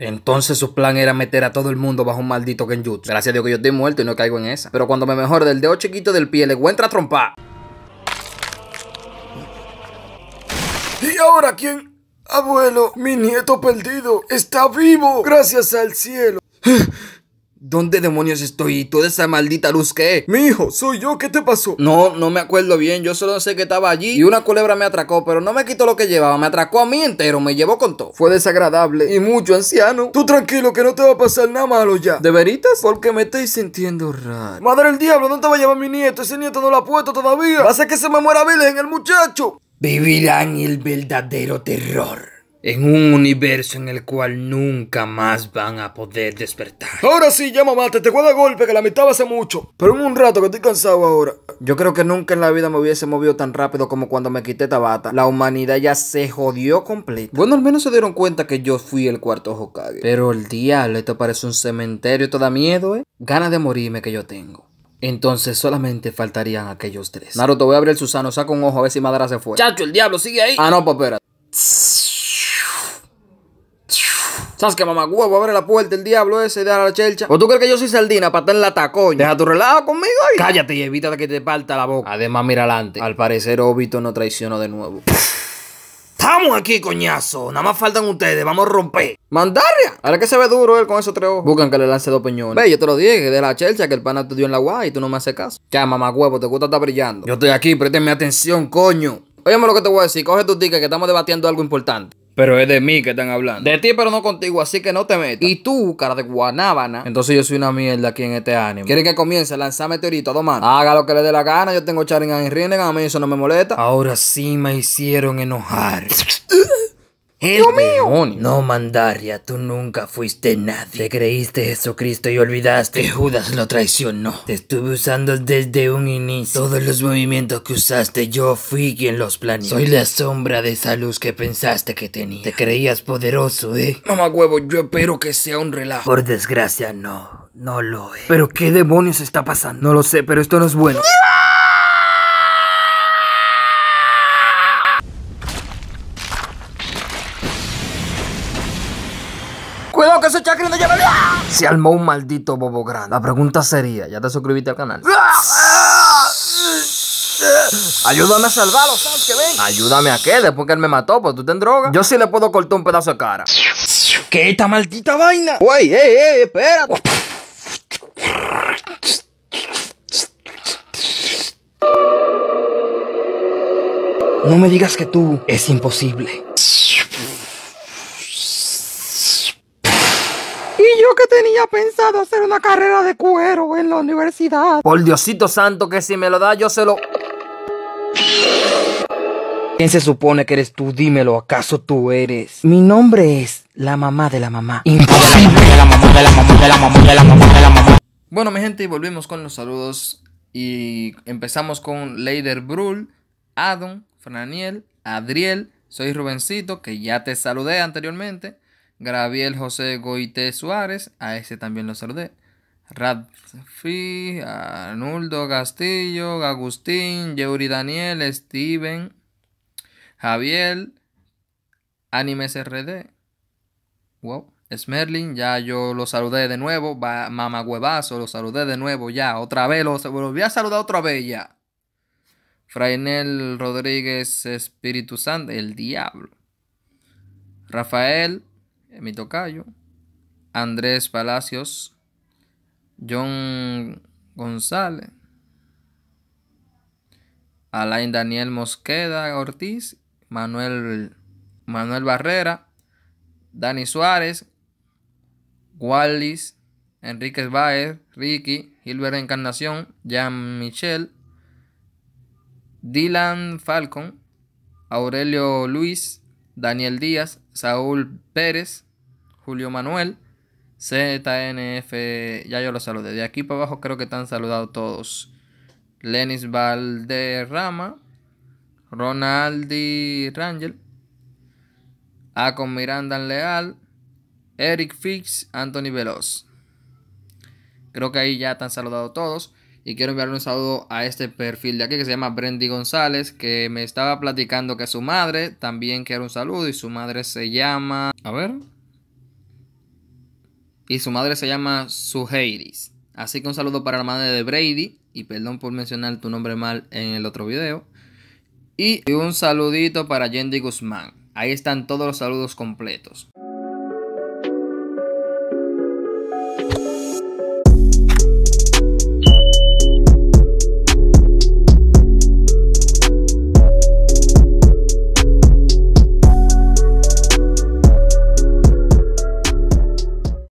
Entonces su plan era meter a todo el mundo bajo un maldito genjutsu Gracias a Dios que yo estoy muerto y no caigo en esa. Pero cuando me mejor del dedo chiquito del pie, le encuentra a trompar. ¿Y ahora quién? Abuelo, mi nieto perdido está vivo, gracias al cielo. Eh, ¿Dónde demonios estoy? ¿Y toda esa maldita luz qué? Mi hijo, soy yo, ¿qué te pasó? No, no me acuerdo bien, yo solo sé que estaba allí y una culebra me atracó, pero no me quitó lo que llevaba, me atracó a mí entero, me llevó con todo. Fue desagradable y mucho, anciano. Tú tranquilo, que no te va a pasar nada malo ya. ¿De veritas? Porque me estoy sintiendo raro. Madre del diablo, no te va a llevar mi nieto, ese nieto no lo ha puesto todavía. Hace que se me muera en el muchacho. Vivirán el verdadero terror en un universo en el cual nunca más van a poder despertar. Ahora sí, ya mate, te juega golpe que la mitad hace mucho. Pero en un rato que estoy cansado ahora. Yo creo que nunca en la vida me hubiese movido tan rápido como cuando me quité Tabata. La humanidad ya se jodió completa. Bueno, al menos se dieron cuenta que yo fui el cuarto Hokage. Pero el diablo, esto parece un cementerio, todo da miedo, ¿eh? Gana de morirme que yo tengo. Entonces solamente faltarían aquellos tres. Naruto, voy a abrir el Susano, saca un ojo a ver si Madara se fue. Chacho, el diablo sigue ahí. Ah, no, papera. Pues, ¿Sabes qué, mamá? Huevo, abre la puerta, el diablo ese, de la chelcha. ¿O tú crees que yo soy Saldina para estar en la tacoña? Deja tu relajo conmigo y... Cállate y evita que te parta la boca. Además, mira adelante. Al parecer, Obito no traicionó de nuevo. Estamos aquí, coñazo. Nada más faltan ustedes. Vamos a romper. Mandarria. Ahora que se ve duro él con esos tres ojos. Buscan que le lance dos peñones. Ve, yo te lo dije. De la chelcha que el pana te dio en la guay y tú no me haces caso. Ya, mamá te gusta estar brillando. Yo estoy aquí. Présteme atención, coño. Óyeme lo que te voy a decir. Coge tu ticket que estamos debatiendo algo importante. Pero es de mí que están hablando. De ti, pero no contigo, así que no te metas. Y tú, cara de guanábana. Entonces yo soy una mierda aquí en este anime. ¿Quieren que comience a teorito meteorito dos Haga lo que le dé la gana, yo tengo charingan y Rinnegan, a mí eso no me molesta. Ahora sí me hicieron enojar. demonio! No, Mandaria, tú nunca fuiste nadie. Te creíste Jesucristo y olvidaste que Judas lo traicionó. Te estuve usando desde un inicio. Todos los movimientos que usaste, yo fui quien los planeó. Soy la sombra de esa luz que pensaste que tenía. Te creías poderoso, ¿eh? Mamá huevo, yo espero que sea un relajo. Por desgracia, no. No lo es. ¿Pero qué demonios está pasando? No lo sé, pero esto no es bueno. Se armó un maldito bobo grande. La pregunta sería, ¿ya te suscribiste al canal? Ayúdame a salvarlo, ¿sabes que ven? Ayúdame a qué, después que él me mató, pues tú ten droga. Yo sí le puedo cortar un pedazo de cara. ¿Qué esta maldita vaina? ¡Uy, eh, eh, espera. No me digas que tú es imposible. hacer una carrera de cuero en la universidad. Por Diosito santo, que si me lo da, yo se lo. ¿Quién se supone que eres tú? Dímelo, ¿acaso tú eres? Mi nombre es la mamá de la mamá. Bueno, mi gente, y volvimos con los saludos. Y empezamos con Leider Brul, Adon, Franiel, Adriel. Soy Rubencito, que ya te saludé anteriormente. Graviel José Goite Suárez, a ese también lo saludé. Radfi, Arnuldo Castillo, Agustín, yuri Daniel, Steven, Javier, Animes RD. Wow. Smerlin, ya yo lo saludé de nuevo. Mamá lo saludé de nuevo ya. Otra vez, lo, voy a saludar otra vez ya. Frainel Rodríguez Espíritu Santo, el diablo. Rafael eh, mi tocayo, Andrés Palacios, John González, Alain Daniel Mosqueda Ortiz, Manuel, Manuel Barrera, Dani Suárez, Wallis, Enriquez Baez, Ricky, Gilbert Encarnación, Jean Michel, Dylan Falcon, Aurelio Luis, Daniel Díaz, Saúl Pérez, Julio Manuel, ZNF, ya yo los saludé. De aquí para abajo creo que están saludado todos. Lenis Valderrama, Ronaldi Rangel, Acon Miranda Leal, Eric Fix, Anthony Veloz. Creo que ahí ya están saludado todos. Y quiero enviarle un saludo a este perfil de aquí que se llama Brandy González, que me estaba platicando que su madre también quiere un saludo y su madre se llama... A ver. Y su madre se llama Sujeiris. Así que un saludo para la madre de Brady. Y perdón por mencionar tu nombre mal en el otro video. Y un saludito para Yendy Guzmán. Ahí están todos los saludos completos.